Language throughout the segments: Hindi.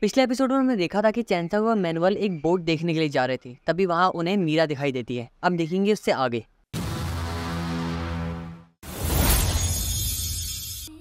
पिछले एपिसोड में हमने देखा था कि चैंसलर और मैनुअल एक बोट देखने के लिए जा रहे थे तभी वहाँ उन्हें मीरा दिखाई देती है अब देखेंगे उससे आगे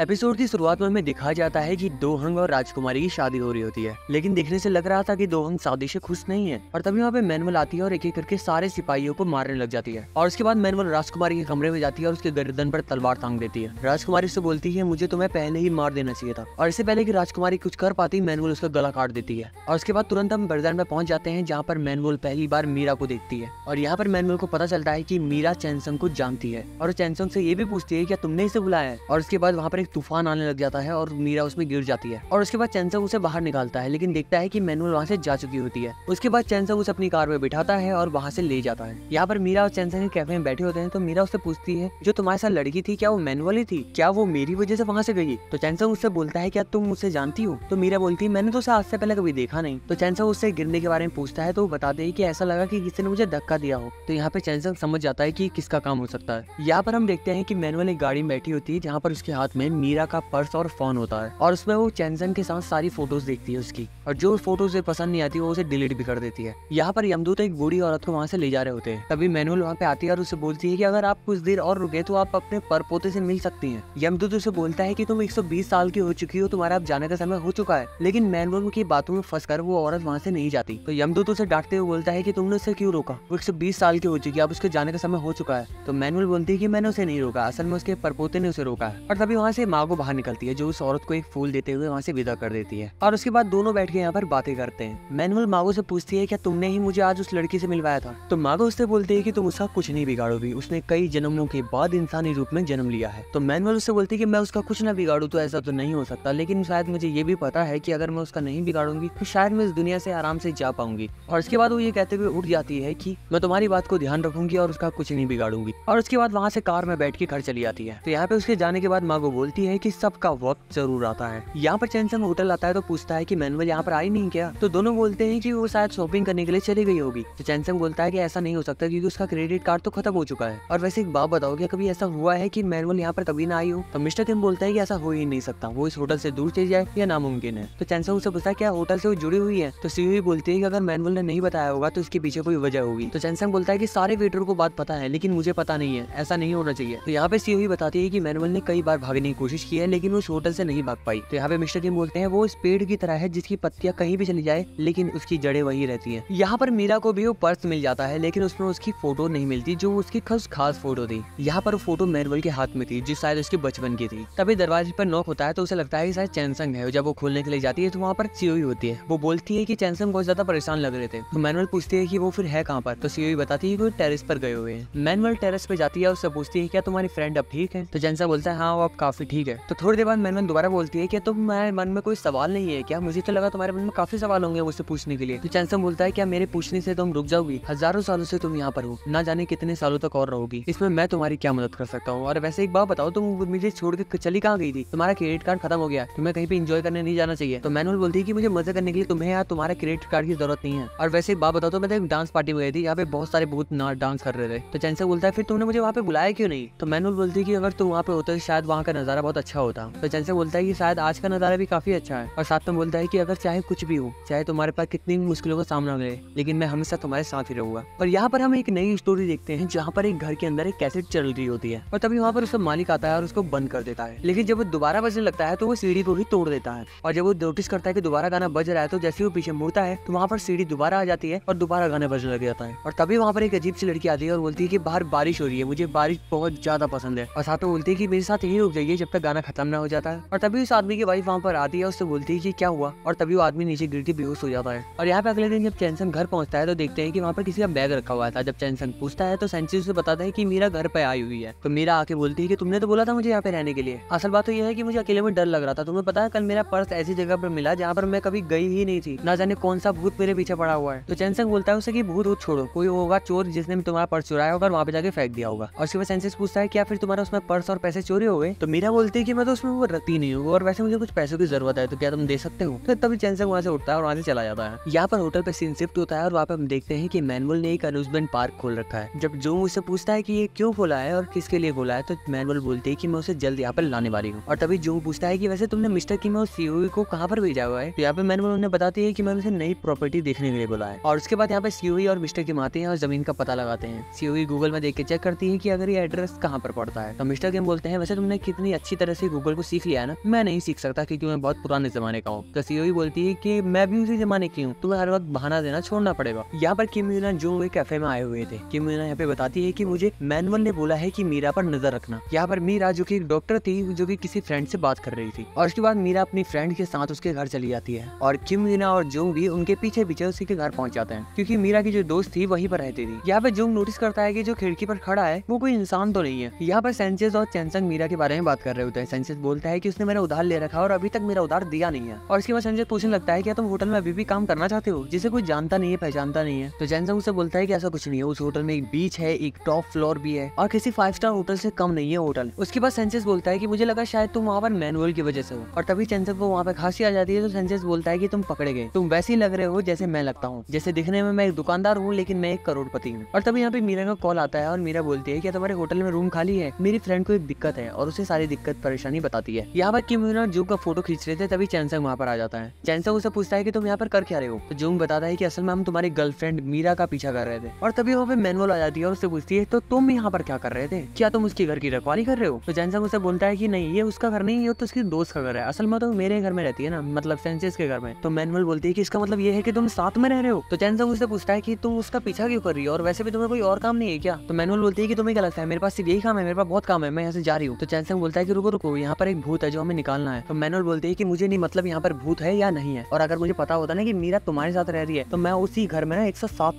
एपिसोड की शुरुआत में हमें दिखा जाता है कि दोहंग और राजकुमारी की शादी हो रही होती है लेकिन देखने से लग रहा था कि दोहंग शादी से खुश नहीं है और तभी वहाँ पे मैनुअल आती है और एक एक करके सारे सिपाहियों को मारने लग जाती है और उसके बाद मैनुअल राजकुमारी के कमरे में जाती है और उसके गर्दन पर तलवार तांग देती है राजकुमारी उससे बोलती है मुझे तुम्हें पहले ही मार देना चाहिए था और इससे पहले की राजकुमारी कुछ कर पाती मैनुअल उसका गला काट देती है और उसके बाद तुरंत हम गर्दन में पहुंच जाते हैं जहाँ पर मैनुअल पहली बार मीरा को देखती है और यहाँ पर मैनुअल को पता चलता है की मीरा चैनसंग को जानती है और चैनसंग से ये भी पूछती है क्या तुमने इसे बुलाया है और उसके बाद वहाँ पर एक तूफान आने लग जाता है और मीरा उसमें गिर जाती है और उसके बाद चैनसंग उसे बाहर निकालता है लेकिन देखता है की मैनुअल वहाँ से जा चुकी होती है उसके बाद चैनसंग उसे अपनी कार में बिठाता है और वहाँ से ले जाता है यहाँ पर मीरा और चैनसंग कैफे में बैठे होते हैं तो मीरा उससे पूछती है जो तुम्हारे साथ लड़की थी क्या वो मैनुअल ही थी क्या वो मेरी वजह से वहाँ से गई तो चैनसंग उससे बोलता है क्या तुम उसे जानती हो तो मीरा बोलती है मैंने तो उसे आज से पहले कभी देखा नहीं तो चैनसंग उससे गिरने के बारे में पूछता है तो बताते हैं कि ऐसा लगा कि किसी ने मुझे धक्का दिया हो तो यहाँ पे चैनसंग समझ जाता है कि किसका काम हो सकता है यहाँ पर हम देखते हैं कि मैनुअल एक गाड़ी में बैठी होती है जहाँ पर उसके हाथ में मीरा का पर्स और फोन होता है और उसमें वो चैनजन के साथ सारी फोटोज देखती है उसकी और जो फोटोज उसे पसंद नहीं आती वो उसे डिलीट भी कर देती है यहाँ पर यमदूत तो एक बूढ़ी औरत को वहाँ से ले जा रहे होते हैं तभी मैनुअल वहाँ पे आती है और उसे बोलती है की अगर आप कुछ देर और रुके तो आप अपने पर पोते से मिल सकती है यमदूत तो उसे बोलता है की तुम एक साल की हो चुकी हो तुम्हारा आप जाने का समय हो चुका है लेकिन मैनुअल की बातों में फंस वो औरत वहाँ से नहीं जाती तो यमदूत तो उसे डांटते हुए बोलता है की तुमने उसे क्यों रोका वो एक साल की हो चुकी है अब उसके जाने का समय हो चुका है तो मैनुअल बोलती है की मैंने उसे नहीं रोका असल में उसके परपोते ने उसे रोका है और तभी वहाँ से से माँ को बाहर निकलती है जो उस औरत को एक फूल देते हुए वहाँ से विदा कर देती है और उसके बाद दोनों बैठ के यहाँ पर बातें करते हैं मैनुअल मागो से पूछती है क्या तुमने ही मुझे आज उस लड़की से मिलवाया था तो मागो उससे बोलती है की तुम उसका कुछ नहीं बिगाड़ोगी उसने कई जन्मों के बाद इंसानी रूप में जन्म लिया है तो मैनुअल उससे बोलती है की मैं उसका कुछ ना बिगाड़ू तो ऐसा तो नहीं हो सकता लेकिन शायद मुझे ये भी पता है की अगर मैं उसका नहीं बिगाड़ूंगी तो शायद मैं इस दुनिया से आराम से जा पाऊंगी और उसके बाद वो ये कहते हुए उठ जाती है की मैं तुम्हारी बात को ध्यान रखूंगी और उसका कुछ नहीं बिगाड़ूंगी और उसके बाद वहाँ से कार में बैठ के घर चली जाती है तो यहाँ पे उसके जाने के बाद माँ को बोल बोलती है कि सबका वक्त जरूर आता है यहाँ पर चैनसंग होटल आता है तो पूछता है कि मैनुअल यहाँ पर आई नहीं क्या तो दोनों बोलते हैं कि वो शायद शॉपिंग करने के लिए चली गई होगी तो चैनसंग बोलता है कि ऐसा नहीं हो सकता क्योंकि उसका क्रेडिट कार्ड तो खत्म हो चुका है और वैसे एक बात बताओ क्या कभी ऐसा हुआ है की मैनुअल यहाँ पर कभी ना आई हो तो मिस्टर किम बोलता है की ऐसा हो ही नहीं सकता वो इस होटल से दूर चली जाए या नामुमकिन है तो चैनसंग उसे पूछता है क्या होटल से वो जुड़ी हुई है तो सीवी बोलती है की अगर मैनुअल ने नहीं बताया होगा तो इसके पीछे कोई वजह होगी तो चैनसंग बोलता है की सारे वेटर को बात पता है लेकिन मुझे पता नहीं है ऐसा नहीं होना चाहिए तो यहाँ पे सीवी बताती है की मैनुअल ने कई बार भागने की कोशिश की है लेकिन उस होटल से नहीं भाग पाई तो यहाँ पे मिस्टर जिम बोलते हैं वो इस पेड़ की तरह है जिसकी पत्तियां कहीं भी चली जाए लेकिन उसकी जड़ें वही रहती है यहाँ पर मीरा को भी वो पर्स मिल जाता है लेकिन उसमें उसकी फोटो नहीं मिलती जो उसकी खास खास फोटो थी यहाँ पर फोटो मैनुअल के हाथ में थी जो शायद उसके बचपन की थी तभी दरवाजे पर नॉक होता है तो उसे लगता है कि शायद चैनसंग है जब वो खोलने के लिए जाती है तो वहाँ पर सीओई होती है वो बोलती है की चैनसंग बहुत ज्यादा परेशान लग रहे थे तो मैनुअल पूछती है की वो फिर है कहाँ पर तो सीओई बताती है की वो टेरिस पर गए हुए हैं मैनुअल टेरिस पे जाती है उससे पूछती है क्या तुम्हारी फ्रेंड अब ठीक है तो जैनसा बोलता है हाँ वो अब काफी ठीक है तो थोड़ी देर बाद मैनमन दोबारा बोलती है क्या तुम मेरे मन में कोई सवाल नहीं है क्या मुझे तो लगा तुम्हारे मन में काफी सवाल होंगे मुझसे पूछने के लिए तो चैनसम बोलता है क्या मेरे पूछने से तुम रुक जाओगी हजारों सालों से तुम यहाँ पर हो ना जाने कितने सालों तक और रहोगी इसमें मैं तुम्हारी क्या मदद कर सकता हूँ और वैसे एक बात बताओ तुम मुझे छोड़ के चली कहाँ गई थी तुम्हारा क्रेडिट कार्ड खत्म हो गया तुम्हें कहीं पे इंजॉय करने नहीं जाना चाहिए तो मैनुअल बोलती है की मुझे मजे करने के लिए तुम्हें यहाँ तुम्हारा क्रेडिट कार्ड की जरूरत नहीं है और वैसे एक बात बताओ तो मैं तो एक डांस पार्टी में गई थी यहाँ पे बहुत सारे बहुत डांस कर रहे थे तो चैनसम बोलता है फिर तुमने मुझे वहाँ पे बुलाया क्यों नहीं तो मैनुअल बोलती है की अगर तुम वहाँ पे होते तो शायद वहाँ का नजारा नज़ारा बहुत अच्छा होता तो जैसे बोलता है कि शायद आज का नज़ारा भी काफ़ी अच्छा है और साथ में बोलता है कि अगर चाहे कुछ भी हो चाहे तुम्हारे पास कितनी भी मुश्किलों का सामना करे लेकिन मैं हमेशा तुम्हारे साथ ही रहूंगा और यहाँ पर हम एक नई स्टोरी देखते हैं जहाँ पर एक घर के अंदर एक कैसेट चल रही होती है और तभी वहाँ पर उसका मालिक आता है और उसको बंद कर देता है लेकिन जब वो दोबारा बजने लगता है तो वो सीढ़ी को भी तोड़ देता है और जब वो नोटिस करता है कि दोबारा गाना बज रहा है तो जैसे वो पीछे मुड़ता है तो वहाँ पर सीढ़ी दोबारा आ जाती है और दोबारा गाना बजने लग जाता है और तभी वहाँ पर एक अजीब सी लड़की आती है और बोलती है की बाहर बारिश हो रही है मुझे बारिश बहुत ज्यादा पसंद है और साथ में बोलती है की मेरे साथ यही रुक जाइए जब तक गाना खत्म ना हो जाता है और तभी उस आदमी की वाइफ वहाँ पर आती है उससे बोलती है कि क्या हुआ और तभी वो आदमी नीचे के बेहोश हो जाता है और यहाँ पे अगले दिन जब चैनसन घर पहुंचता है तो देखते हैं कि वहाँ पर किसी का बैग रखा हुआ था जब चैनसन पूछता है तो सेंसी उसे बताता है की मीरा घर पे आई हुई है तो मीरा आके बोलती है की तुमने तो बोला था मुझे यहाँ पे रहने के लिए असल बात तो यह है की मुझे अकेले में डर लग रहा था तुम्हें पता है कल मेरा पर्स ऐसी जगह पर मिला जहाँ पर मैं कभी गई ही नहीं थी ना जाने कौन सा भूत मेरे पीछे पड़ा हुआ है तो चैनसन बोलता है उसे की भूत छोड़ो कोई होगा चोर जिसने तुम्हारा पर्स चुराया होगा और वहाँ पे जाके फेंक दिया होगा और उसके बाद पूछता है क्या फिर तुम्हारा उसमें पर्स और पैसे चोरी हो गए तो मीरा वो बोलती है कि मैं तो उसमें वो रखती नहीं हूँ और वैसे मुझे कुछ पैसों की जरूरत है तो क्या तुम दे सकते हो तो तभी चैन वहाँ से उठता है और वहाँ से चला जाता है यहाँ पर होटल पे सीन शिफ्ट होता है और वहाँ पे हम देखते हैं कि मैनुअल ने एक अम्यूजमेंट पार्क खोल रखा है जब जो मुझसे पूछता है की ये क्यों खोला है और किसके लिए खोला है तो मैनुअल बोलती है की मैं उसे जल्द यहाँ पर लाने वाली हूँ और तभी जो पूछता है की वैसे तुमने मिस्टर की मैं उस सीओ e को कहाँ पर भेजा हुआ है तो यहाँ पे मैनुअल उन्हें बताती है की मैं उसे नई प्रॉपर्टी देखने के लिए बोला है और उसके बाद यहाँ पे सीओ e और मिस्टर किम आते हैं और जमीन का पता लगाते हैं सीओ गूगल e में देख के चेक करती है की अगर ये एड्रेस कहाँ पर पड़ता है तो मिस्टर किम बोलते हैं वैसे तुमने कितनी अच्छी अच्छी तरह से गूगल को सीख लिया है ना मैं नहीं सीख सकता क्योंकि मैं बहुत पुराने जमाने का हूँ कसीरो ही बोलती है की मैं भी उसी जमाने की हूँ तुम्हें हर वक्त बहाना देना छोड़ना पड़ेगा यहाँ पर किम यूना जो हुए कैफे में आए हुए थे किम यूना यहाँ पे बताती है की मुझे मैनुअल ने बोला है की मीरा पर नजर रखना यहाँ पर मीरा जो की एक डॉक्टर थी जो की किसी फ्रेंड से बात कर रही थी और उसके बाद मीरा अपनी फ्रेंड के साथ उसके घर चली जाती है और किम यूना और जो भी उनके पीछे पीछे उसी के घर पहुंच जाते हैं क्योंकि मीरा की जो दोस्त थी वही पर रहती थी यहाँ पे जो नोटिस करता है की जो खिड़की पर खड़ा है वो कोई इंसान तो नहीं है यहाँ पर सेंसेज और चैनसंग मीरा के बारे में बात कर रहे रहे होते हैं संजय बोलता है कि उसने मेरा उधार ले रखा और अभी तक मेरा उधार दिया नहीं है और इसके बाद संजय पूछने लगता है क्या तुम होटल में अभी भी काम करना चाहते हो जिसे कोई जानता नहीं है पहचानता नहीं है तो जैनसंग उसे बोलता है की ऐसा कुछ नहीं है उस होटल में एक बीच है एक टॉप फ्लोर भी है और किसी फाइव स्टार होटल से कम नहीं है होटल उसके बाद सेंसेस बोलता है की मुझे लगा शायद तुम वहाँ पर मैनुअल की वजह से हो और तभी सेंसेस को वहाँ पर खांसी आ जाती है तो सेंसेस बोलता है की तुम पकड़े गए तुम वैसे ही लग रहे हो जैसे मैं लगता हूँ जैसे दिखने में मैं एक दुकानदार हूँ लेकिन मैं एक करोड़पति हूँ और तभी यहाँ पे मीरा का कॉल आता है और मीरा बोलती है की तुम्हारे होटल में रूम खाली है मेरी फ्रेंड को एक दिक्कत है और उसे सारी दिक्कत परेशानी बताती है यहाँ पर किम और जूंग का फोटो खींच रहे थे तभी चैनसंग वहाँ पर आ जाता है चैनसंग उसे पूछता है की तुम यहाँ पर कर क्या रहे हो तो जूंग बताता है की असल में हम तुम्हारी गर्लफ्रेंड मीरा का पीछा कर रहे थे और तभी वहाँ पे मैनुअल आ जाती है और उससे पूछती है तो तुम यहाँ पर क्या कर रहे थे क्या तुम उसके घर की रखवाली कर रहे हो तो चैनसंग उसे बोलता है की नहीं ये उसका घर नहीं ये तो उसकी दोस्त का घर है असल में तो मेरे घर में रहती है ना मतलब फ्रेंसिस के घर में तो मैनुअल बोलती है की इसका मतलब ये है की तुम साथ में रह रहे हो तो चैनसंग उससे पूछता है की तुम उसका पीछा क्यों कर रही हो और वैसे भी तुम्हें कोई और काम नहीं है क्या तो मैनुअल बोलती है की तुम्हें क्या लगता है मेरे पास सिर्फ यही काम है मेरे पास बहुत काम है मैं यहाँ से जा रही हूँ तो चैनसंग बोलता है कि रुको रुको यहाँ पर एक भूत है जो हमें निकालना है तो मैनुअल बोलती है कि मुझे नहीं मतलब यहाँ पर भूत है या नहीं है और अगर मुझे पता होता ना कि मीरा तुम्हारे साथ रह रही है तो मैं उसी घर में ना एक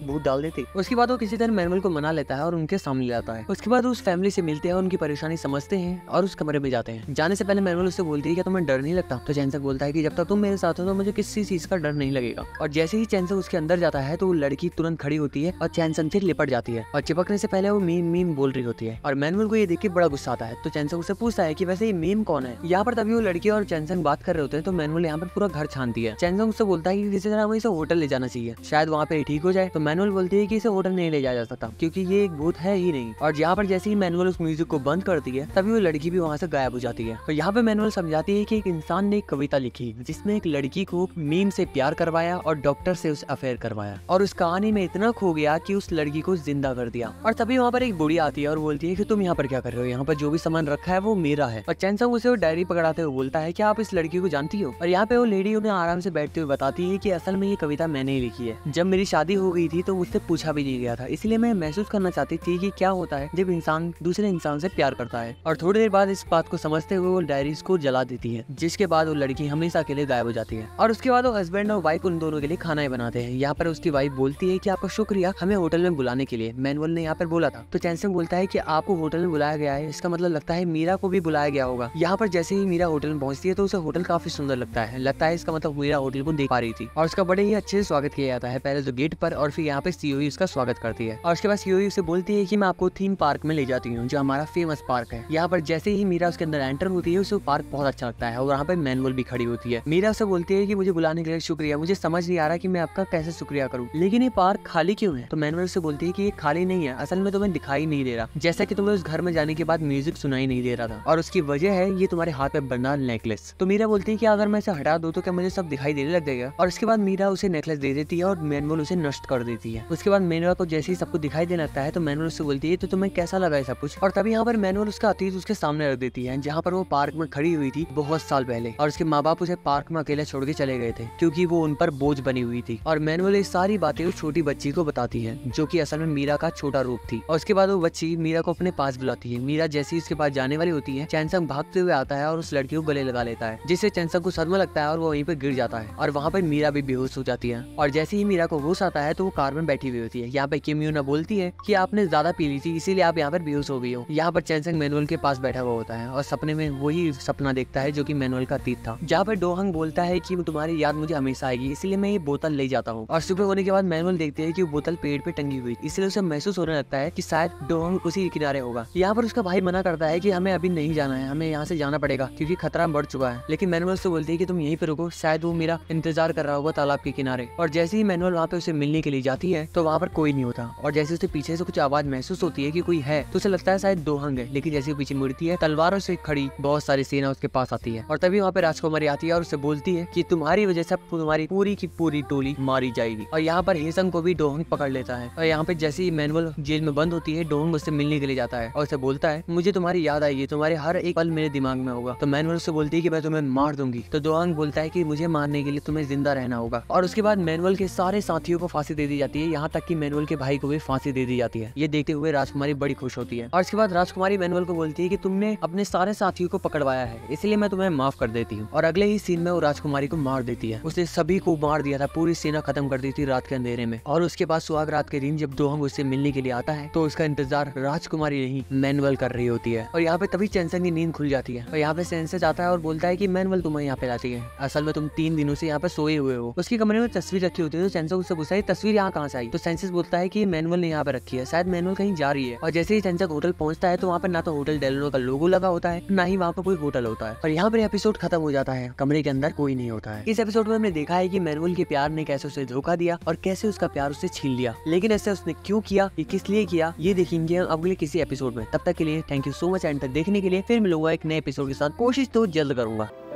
भूत डाल देती उसके बाद वो किसी तरह मैनुअल को मना लेता है और उनके सामने जाता है उसके बाद उस फैमिली से मिलते हैं उनकी परेशानी समझते हैं और उस कमरे में जाते हैं जाने से पहले मैनुअल उससे बोलती है कि तुम्हें डर नहीं लगता तो चैनसक बोलता है कि जब तक तुम मेरे साथ हो तो मुझे किसी चीज का डर नहीं लगेगा और जैसे ही चैनसक उसके अंदर जाता है तो वो लड़की तुरंत खड़ी होती है और चैनसन से लिपट जाती है और चिपकने से पहले वो मीन मीन बोल रही होती है और मैनुअल को ये देख के बड़ा गुस्सा आता है तो चैनसक उसे पूछता है कि वैसे ये मेम कौन है यहाँ पर तभी वो लड़की और चैनसंग बात कर रहे होते हैं तो मैनुअल यहाँ पर पूरा घर छानती है चैनसंग उससे बोलता है कि किसी तरह वो इसे होटल ले जाना चाहिए शायद वहाँ पे ठीक हो जाए तो मैनुअल बोलती है कि इसे होटल नहीं ले जाया जा सकता क्योंकि ये एक भूत है ही नहीं और यहाँ पर जैसे ही मैनुअल उस म्यूजिक को बंद करती है तभी वो लड़की भी वहाँ से गायब हो जाती है तो यहाँ पे मैनुअल समझाती है की एक इंसान ने एक कविता लिखी जिसमें एक लड़की को मीम से प्यार करवाया और डॉक्टर से उस अफेयर करवाया और उस कहानी में इतना खो गया की उस लड़की को जिंदा कर दिया और तभी वहाँ पर एक बुढ़ी आती है और बोलती है की तुम यहाँ पर क्या कर रहे हो यहाँ पर जो भी सामान रखा है वो मेरा है और चैनसंग उसे वो डायरी पकड़ाते हुए बोलता है की आप इस लड़की को जानती हो और यहाँ पे वो लेडी उन्हें आराम से बैठते हुए बताती है की असल में ये कविता मैंने ही लिखी है जब मेरी शादी हो गई थी तो उससे पूछा भी नहीं गया था इसलिए मैं महसूस करना चाहती थी की क्या होता है जब इंसान दूसरे इंसान से प्यार करता है और थोड़ी देर बाद इस बात को समझते हुए वो डायरी को जला देती है जिसके बाद वो लड़की हमेशा के लिए गायब हो जाती है और उसके बाद वो हस्बैंड और वाइफ उन दोनों के लिए खाना ही बनाते हैं यहाँ पर उसकी वाइफ बोलती है की आपका शुक्रिया हमें होटल में बुलाने के लिए मैनुअल ने यहाँ पर बोला था तो चैनसन बोलता है की आपको होटल में बुलाया गया है इसका मतलब लगता है मीरा को भी बुलाया बताया गया होगा यहाँ पर जैसे ही मीरा होटल में पहुंचती है तो उसे होटल काफी सुंदर लगता है लगता है इसका मतलब मीरा होटल को देख पा रही थी और उसका बड़े ही अच्छे से स्वागत किया जाता है पहले तो गेट पर और फिर यहाँ पे सीओई उसका स्वागत करती है और उसके बाद सीओई उसे बोलती है की मैं आपको थीम पार्क में ले जाती हूँ जो हमारा फेमस पार्क है यहाँ पर जैसे ही मीरा उसके अंदर एंटर होती है उसे पार्क बहुत अच्छा लगता है और वहाँ पे मैनुअल भी खड़ी होती है मीरा उसे बोलती है की मुझे बुलाने के लिए शुक्रिया मुझे समझ नहीं आ रहा की मैं आपका कैसे शुक्रिया करूँ लेकिन ये पार्क खाली क्यों है तो मैनुअल उसे बोलती है की ये खाली नहीं है असल में तुम्हें तो दिखाई नहीं दे रहा जैसा की तुम्हें उस घर में जाने के बाद म्यूजिक सुनाई नहीं दे रहा था और उस जिसकी वजह है ये तुम्हारे हाथ में बना नेकलेस तो मीरा बोलती है कि अगर मैं इसे हटा दू तो क्या मुझे सब दिखाई देने लग जाएगा और इसके बाद मीरा उसे नेकलेस दे देती है और मैनवल उसे नष्ट कर देती है उसके बाद मैनवल को जैसे ही सबको दिखाई देने लगता है तो मैनवल उससे बोलती है तो तुम्हें कैसा लगा सब कुछ और तभी यहाँ पर मैनवल उसका अतीत उसके सामने रख देती है जहाँ पर वो पार्क में खड़ी हुई थी बहुत साल पहले और उसके माँ बाप उसे पार्क में अकेले छोड़ के चले गए थे क्योंकि वो उन पर बोझ बनी हुई थी और मैनवल ये सारी बातें उस छोटी बच्ची को बताती है जो की असल में मीरा का छोटा रूप थी और उसके बाद वो बच्ची मीरा को अपने पास बुलाती है मीरा जैसी उसके पास जाने वाली होती है चैनसंग भागते हुए आता है और उस लड़की को गले लगा लेता है जिससे चैनसंग को सदमा लगता है और वो वहीं पर गिर जाता है और वहाँ पर मीरा भी बेहोश हो जाती है और जैसे ही मीरा को होश आता है तो वो कार में बैठी हुई होती है यहाँ पे किम्यूना बोलती है की आपने ज्यादा पी ली थी इसीलिए आप यहाँ पर बेहोश हो गई हो यहाँ पर चैनसंग मैनुअल के पास बैठा हुआ होता है और सपने में वही सपना देखता है जो की मैनुअल का अतीत था जहाँ पर डोहंग बोलता है की तुम्हारी याद मुझे हमेशा आएगी इसलिए मैं ये बोतल ले जाता हूँ और सुबह होने के बाद मैनुअल देखते है की बोतल पेड़ पे टंगी हुई इसलिए उसे महसूस होने लगता है की शायद डोहंग उसी किनारे होगा यहाँ पर उसका भाई मना करता है की हमें अभी नहीं जाना जाना है हमें यहाँ से जाना पड़ेगा क्योंकि खतरा बढ़ चुका है लेकिन मैनुअल से तो बोलती है कि तुम यहीं पर रुको शायद वो मेरा इंतजार कर रहा होगा तालाब के किनारे और जैसे ही मैनुअल वहाँ पे उसे मिलने के लिए जाती है तो वहाँ पर कोई नहीं होता और जैसे उसे पीछे से कुछ आवाज महसूस होती है की कोई है तो उसे लगता है शायद दो हंग है लेकिन जैसे पीछे मुड़ती है तलवारों से खड़ी बहुत सारी सेना उसके पास आती है और तभी वहाँ पे राजकुमारी आती है और उसे बोलती है की तुम्हारी वजह से तुम्हारी पूरी की पूरी टोली मारी जाएगी और यहाँ पर हेसंग को भी डोहंग पकड़ लेता है और यहाँ पे जैसे ही मैनुअल जेल में बंद होती है डोहंग उससे मिलने के लिए जाता है और उसे बोलता है मुझे तुम्हारी याद आएगी तुम्हारे हर हर एक पल मेरे दिमाग में होगा तो मैनुअल उससे बोलती है की मैं तुम्हें मार दूंगी तो दोआंग बोलता है की मुझे मारने के लिए तुम्हें जिंदा रहना होगा और उसके बाद मैनुअल के सारे साथियों को फांसी दे दी जाती है यहाँ तक की मैनुअल के भाई को भी फांसी दे दी जाती है ये देखते हुए राजकुमारी बड़ी खुश होती है और इसके बाद राजकुमारी मैनुअल को बोलती है की तुमने अपने सारे साथियों को पकड़वाया है इसलिए मैं तुम्हें माफ कर देती हूँ और अगले ही सीन में वो राजकुमारी को मार देती है उसने सभी को मार दिया था पूरी सेना खत्म कर दी थी रात के अंधेरे में और उसके बाद सुहाग रात के दिन जब दोहंग उससे मिलने के लिए आता है तो उसका इंतजार राजकुमारी नहीं मैनुअल कर रही होती है और यहाँ पे तभी चैनसन मेरी नींद खुल जाती है और यहाँ पे सेंसर जाता है और बोलता है कि मैनवल तुम्हें यहाँ पे लाती है असल में तुम तीन दिनों से यहाँ पे सोए हुए हो उसकी कमरे में तस्वीर रखी होती है तो सेंसर उससे पूछता है तस्वीर यहाँ कहाँ से आई तो सेंसेस बोलता है की मैनुअल ने यहाँ पे रखी है शायद मैनुअल कहीं जा रही है और जैसे ही सेंसर होटल पहुंचता है तो वहाँ पर ना तो होटल डेलनो का लोगो लगा होता है ना ही वहाँ पर कोई होटल होता है और यहाँ पर एपिसोड खत्म हो जाता है कमरे के अंदर कोई नहीं होता है इस एपिसोड में हमने देखा है की मैनुअल के प्यार ने कैसे उसे धोखा दिया और कैसे उसका प्यार उसे छीन लिया लेकिन ऐसे उसने क्यों किया ये किस लिए किया ये देखेंगे हम अगले किसी एपिसोड में तब तक के लिए thank you so much and तक देखने के लिए फिर मिलूंगा एक नए एपिसोड के साथ कोशिश तो जल्द करूंगा